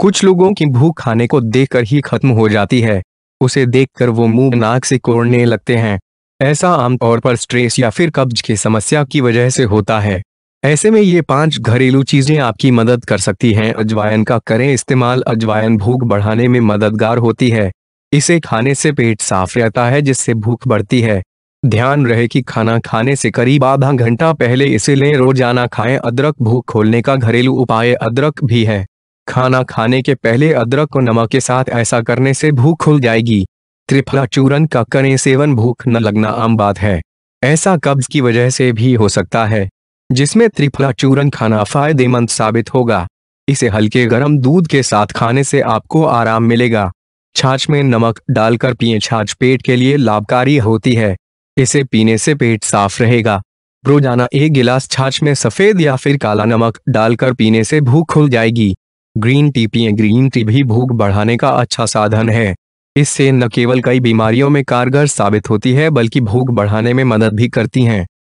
कुछ लोगों की भूख खाने को देखकर ही खत्म हो जाती है उसे देखकर वो मुंह नाक से कोड़ने लगते हैं ऐसा आमतौर पर स्ट्रेस या फिर कब्ज की समस्या की वजह से होता है ऐसे में ये पांच घरेलू चीजें आपकी मदद कर सकती हैं अजवायन का करें इस्तेमाल अजवायन भूख बढ़ाने में मददगार होती है इसे खाने से पेट साफ रहता है जिससे भूख बढ़ती है ध्यान रहे कि खाना खाने से करीब आधा घंटा पहले इसे लें रोजाना खाएं अदरक भूख खोलने का घरेलू उपाय अदरक भी है खाना खाने के पहले अदरक और नमक के साथ ऐसा करने से भूख खुल जाएगी त्रिफला चूरन का करें सेवन भूख न लगना आम बात है ऐसा कब्ज की वजह से भी हो सकता है जिसमें त्रिफला चूरन खाना फायदेमंद साबित होगा इसे हल्के गर्म दूध के साथ खाने से आपको आराम मिलेगा छाछ में नमक डालकर पिए छाछ पेट के लिए लाभकारी होती है इसे पीने से पेट साफ रहेगा रोजाना एक गिलास छाछ में सफेद या फिर काला नमक डालकर पीने से भूख खुल जाएगी ग्रीन टी पिए ग्रीन टी भी भूख बढ़ाने का अच्छा साधन है इससे न केवल कई बीमारियों में कारगर साबित होती है बल्कि भूख बढ़ाने में मदद भी करती हैं